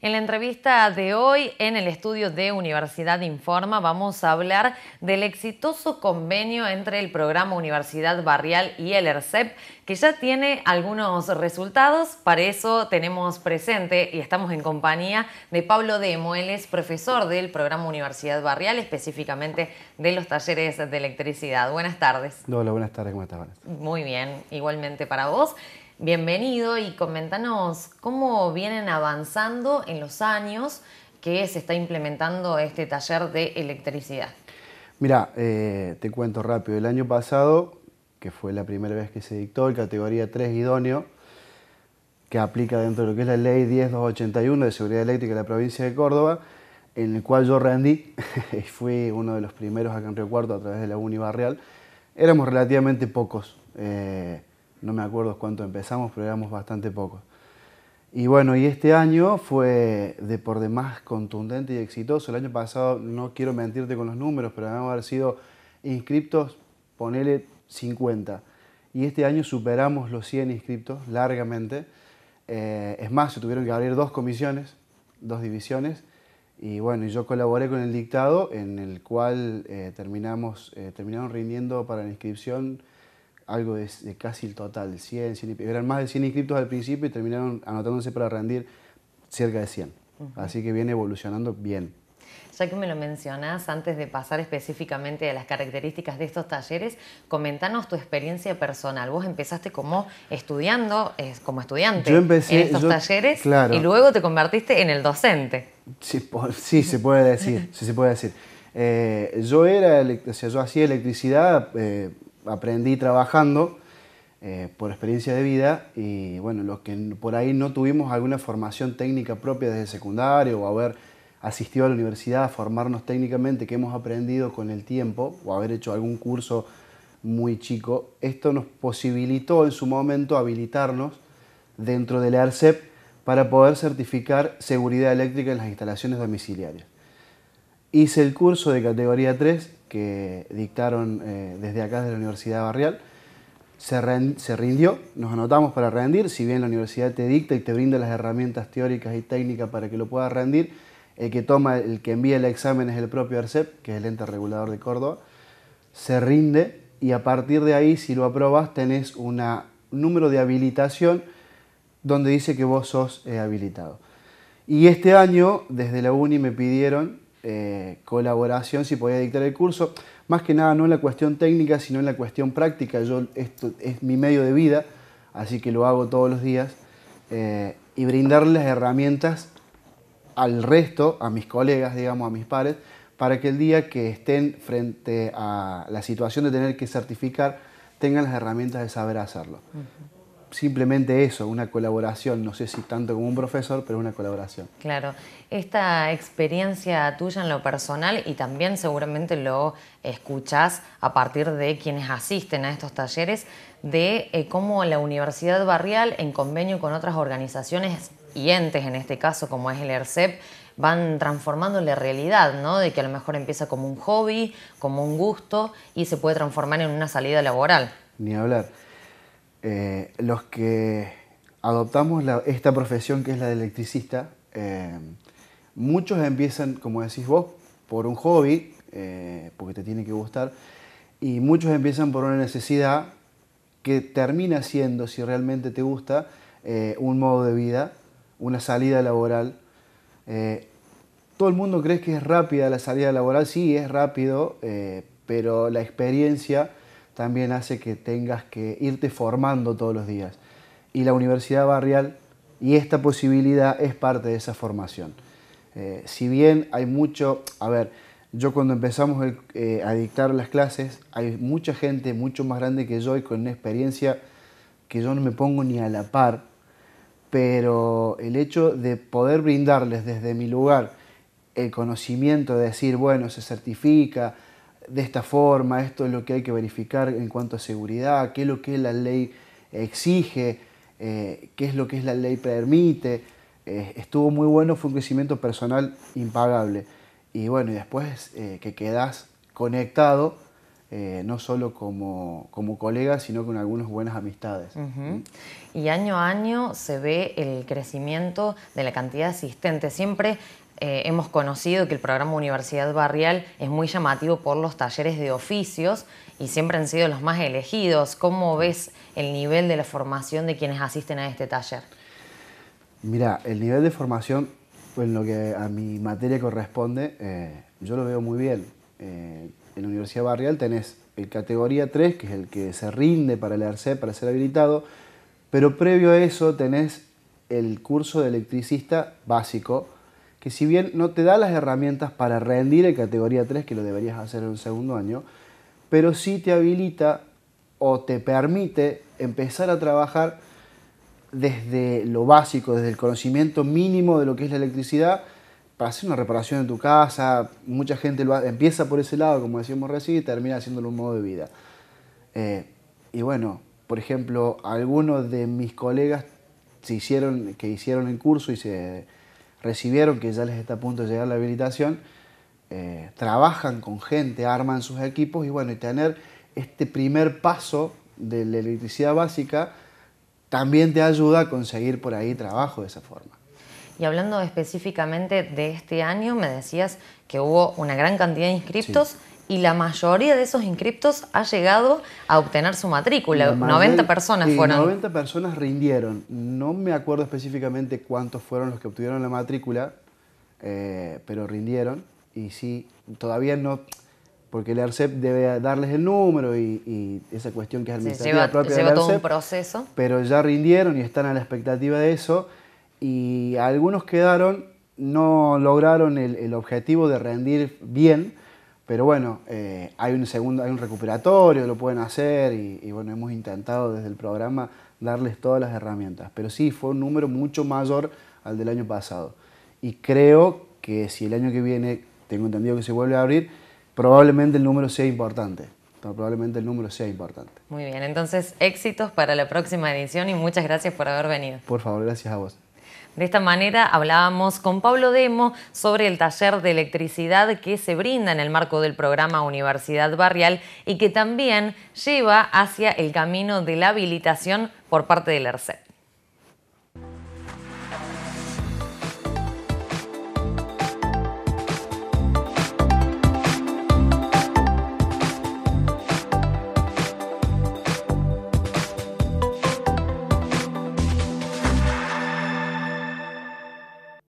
En la entrevista de hoy en el estudio de Universidad Informa vamos a hablar del exitoso convenio entre el programa Universidad Barrial y el ERCEP que ya tiene algunos resultados. Para eso tenemos presente y estamos en compañía de Pablo de él profesor del programa Universidad Barrial, específicamente de los talleres de electricidad. Buenas tardes. Hola, buenas tardes, ¿cómo estás? Muy bien, igualmente para vos bienvenido y coméntanos cómo vienen avanzando en los años que se está implementando este taller de electricidad. Mira, eh, te cuento rápido, el año pasado, que fue la primera vez que se dictó el categoría 3 idóneo, que aplica dentro de lo que es la ley 10281 de seguridad eléctrica de la provincia de Córdoba, en el cual yo rendí y fui uno de los primeros acá en Río Cuarto a través de la Real, Éramos relativamente pocos. Eh, no me acuerdo cuánto empezamos, pero éramos bastante pocos. Y bueno, y este año fue de por demás contundente y exitoso. El año pasado, no quiero mentirte con los números, pero debemos haber sido inscriptos, ponele 50. Y este año superamos los 100 inscriptos largamente. Eh, es más, se tuvieron que abrir dos comisiones, dos divisiones. Y bueno, yo colaboré con el dictado en el cual eh, terminamos, eh, terminaron rindiendo para la inscripción algo de, casi el total, 100, 100 Eran más de 100 inscritos al principio y terminaron anotándose para rendir cerca de 100. Así que viene evolucionando bien. Ya que me lo mencionás, antes de pasar específicamente a las características de estos talleres, comentanos tu experiencia personal. Vos empezaste como estudiando, como estudiante yo empecé, en estos talleres y luego te convertiste en el docente. Sí, se puede decir, sí, se puede decir. Eh, yo era, o yo hacía electricidad eh, aprendí trabajando eh, por experiencia de vida y bueno, los que por ahí no tuvimos alguna formación técnica propia desde secundario o haber asistido a la universidad a formarnos técnicamente, que hemos aprendido con el tiempo o haber hecho algún curso muy chico, esto nos posibilitó en su momento habilitarnos dentro del ARCEP para poder certificar seguridad eléctrica en las instalaciones domiciliarias hice el curso de categoría 3 que dictaron eh, desde acá, de la Universidad Barrial. Se, rindió, nos anotamos para rendir, si bien la universidad te dicta y te brinda las herramientas teóricas y técnicas para que lo puedas rendir, el que toma, el que envía el examen es el propio ARCEP, que es el ente regulador de Córdoba, se rinde y a partir de ahí, si lo aprobas, tenés un número de habilitación donde dice que vos sos eh, habilitado. Y este año, desde la UNI me pidieron eh, colaboración si podía dictar el curso. Más que nada no en la cuestión técnica, sino en la cuestión práctica. Yo, esto es mi medio de vida, así que lo hago todos los días. y eh, y brindarles herramientas al resto, a mis colegas, digamos, a mis pares, para que el día que estén frente a la situación de tener que certificar, tengan las herramientas de saber hacerlo simplemente eso, una colaboración, no sé si tanto como un profesor, pero una colaboración. Claro, esta experiencia tuya en lo personal y también seguramente lo escuchas a partir de quienes asisten a estos talleres, de eh, cómo la Universidad Barrial, en convenio con otras organizaciones y entes, en este caso como es el ERCEP, van transformando la realidad, ¿no? De que a lo mejor empieza como un hobby, como un gusto y se puede transformar en una salida laboral. Ni hablar. Eh, los que adoptamos esta profesión que es la de electricista, eh, muchos empiezan, como decís vos, por un hobby, eh, porque te tiene que gustar, y muchos empiezan por una necesidad que termina siendo, si realmente te gusta, un modo de vida, una salida laboral. todo el mundo cree que es rápida la salida laboral, sí, es rápido, pero la experiencia también hace que tengas que irte formando todos los días. Y la universidad barrial y esta posibilidad es parte de esa formación. Eh, si bien hay mucho, a ver, yo cuando empezamos eh, a dictar las clases, hay mucha gente mucho más grande que yo y con una experiencia que yo no me pongo ni a la par, pero el hecho de poder brindarles desde mi lugar el conocimiento, de decir, bueno, se certifica, de esta forma, esto es lo que hay que verificar en cuanto a seguridad, qué es lo que la ley exige, eh, qué es lo que la ley permite. Eh, estuvo muy bueno, fue un crecimiento personal impagable. Y bueno, y después eh, que quedas conectado eh, no solo como, colegas, sino con algunas buenas amistades. ¿Mm? Y año a año se ve el crecimiento de la cantidad de asistentes. Siempre eh, hemos conocido que el programa Universidad Barrial es muy llamativo por los talleres de oficios y siempre han sido los más elegidos. ¿Cómo ves el nivel de la formación de quienes asisten a este taller? Mira, el nivel de formación, en lo que a mi materia corresponde, eh, yo lo veo muy bien en la Universidad Barrial tenés el categoría 3, que es el que se rinde para el e para ser habilitado, pero previo a eso tenés el curso de electricista básico, que si bien no te da las herramientas para rendir el categoría 3, que lo deberías hacer en un segundo año, pero sí te habilita o te permite empezar a trabajar desde lo básico, desde el conocimiento mínimo de lo que es la electricidad, para hacer una reparación en tu casa, mucha gente lo empieza por ese lado, como decíamos recién, y termina haciéndolo un modo de vida. Eh, y bueno, por ejemplo, algunos de mis colegas se hicieron, que hicieron el curso y se recibieron, que ya les está a punto de llegar la habilitación, eh, trabajan con gente, arman sus equipos y bueno, y tener este primer paso de la electricidad básica también te ayuda a conseguir por ahí trabajo de esa forma. Y hablando específicamente de este año, me decías que hubo una gran cantidad de inscriptos. Y la mayoría de esos inscriptos ha llegado a obtener su matrícula. 90 personas fueron. 90 personas rindieron. No me acuerdo específicamente cuántos fueron los que obtuvieron la matrícula, eh, pero rindieron. Y sí, todavía no, porque el ARCEP debe darles el número y, esa cuestión que es administrativa propia del todo un e proceso. Pero ya rindieron y están a la expectativa de eso y algunos quedaron, no lograron el, objetivo de rendir bien, pero bueno, eh, hay un segundo, hay un recuperatorio, lo pueden hacer y, y, bueno, hemos intentado desde el programa darles todas las herramientas. Pero sí, fue un número mucho mayor al del año pasado. Y creo que si el año que viene, tengo entendido que se vuelve a abrir, probablemente el número sea importante. Probablemente el número sea importante. Muy bien, entonces éxitos para la próxima edición y muchas gracias por haber venido. Por favor, gracias a vos. De esta manera hablábamos con Pablo Demo sobre el taller de electricidad que se brinda en el marco del programa Universidad Barrial y que también lleva hacia el camino de la habilitación por parte del ERCET.